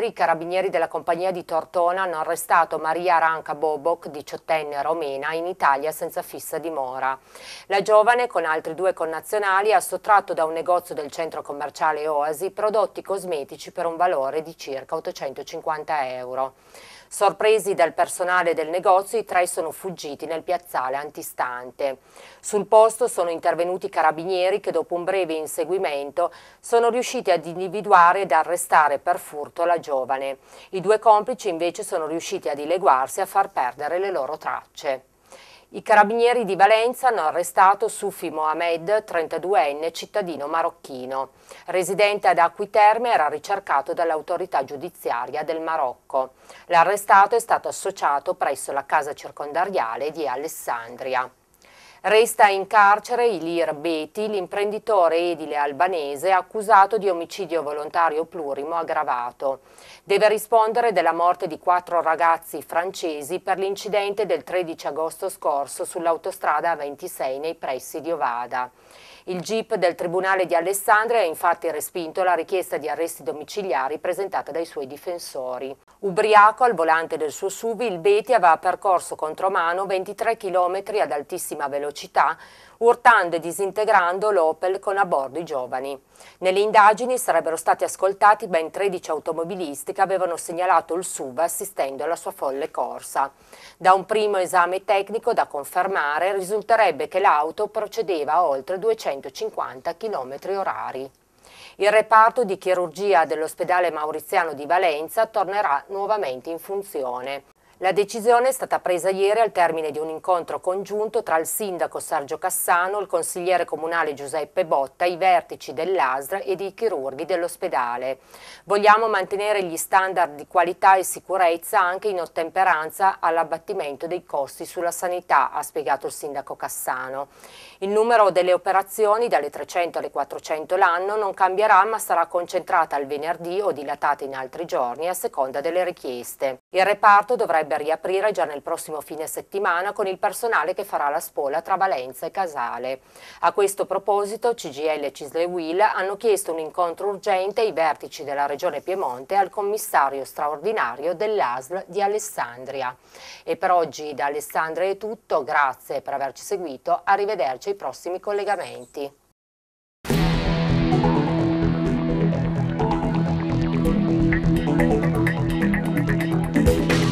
ieri i carabinieri della compagnia di Tortona hanno arrestato Maria Aranca Bobok, diciottenne romena, in Italia senza fissa dimora. La giovane, con altri due connazionali, ha sottratto da un negozio del centro commerciale Oasi prodotti cosmetici per un valore di circa 850 euro. Sorpresi dal personale del negozio, i tre sono fuggiti nel piazzale antistante. Sul posto sono intervenuti i carabinieri che dopo un breve inseguimento sono riusciti ad individuare ed arrestare per furto la giovane giovane. I due complici invece sono riusciti a dileguarsi e a far perdere le loro tracce. I carabinieri di Valenza hanno arrestato Sufi Mohamed, 32enne cittadino marocchino. Residente ad Acquiterme, era ricercato dall'autorità giudiziaria del Marocco. L'arrestato è stato associato presso la casa circondariale di Alessandria. Resta in carcere Ilir Beti, l'imprenditore edile albanese accusato di omicidio volontario plurimo aggravato. Deve rispondere della morte di quattro ragazzi francesi per l'incidente del 13 agosto scorso sull'autostrada 26 nei pressi di Ovada. Il GIP del Tribunale di Alessandria ha infatti respinto la richiesta di arresti domiciliari presentata dai suoi difensori. Ubriaco al volante del suo SUV, il Beti aveva percorso contromano 23 km ad altissima velocità, urtando e disintegrando l'Opel con a bordo i giovani. Nelle indagini sarebbero stati ascoltati ben 13 automobilisti che avevano segnalato il SUV assistendo alla sua folle corsa. Da un primo esame tecnico da confermare risulterebbe che l'auto procedeva a oltre 200 250 km orari. Il reparto di chirurgia dell'ospedale Mauriziano di Valenza tornerà nuovamente in funzione. La decisione è stata presa ieri al termine di un incontro congiunto tra il sindaco Sergio Cassano, il consigliere comunale Giuseppe Botta, i vertici dell'ASR e i chirurghi dell'ospedale. Vogliamo mantenere gli standard di qualità e sicurezza anche in ottemperanza all'abbattimento dei costi sulla sanità, ha spiegato il sindaco Cassano. Il numero delle operazioni dalle 300 alle 400 l'anno non cambierà ma sarà concentrata al venerdì o dilatata in altri giorni a seconda delle richieste. Il reparto dovrebbe riaprire già nel prossimo fine settimana con il personale che farà la spola tra Valenza e Casale. A questo proposito CGL e Cisle Will hanno chiesto un incontro urgente ai vertici della Regione Piemonte al commissario straordinario dell'ASL di Alessandria. E per oggi da Alessandria è tutto, grazie per averci seguito, arrivederci ai prossimi collegamenti.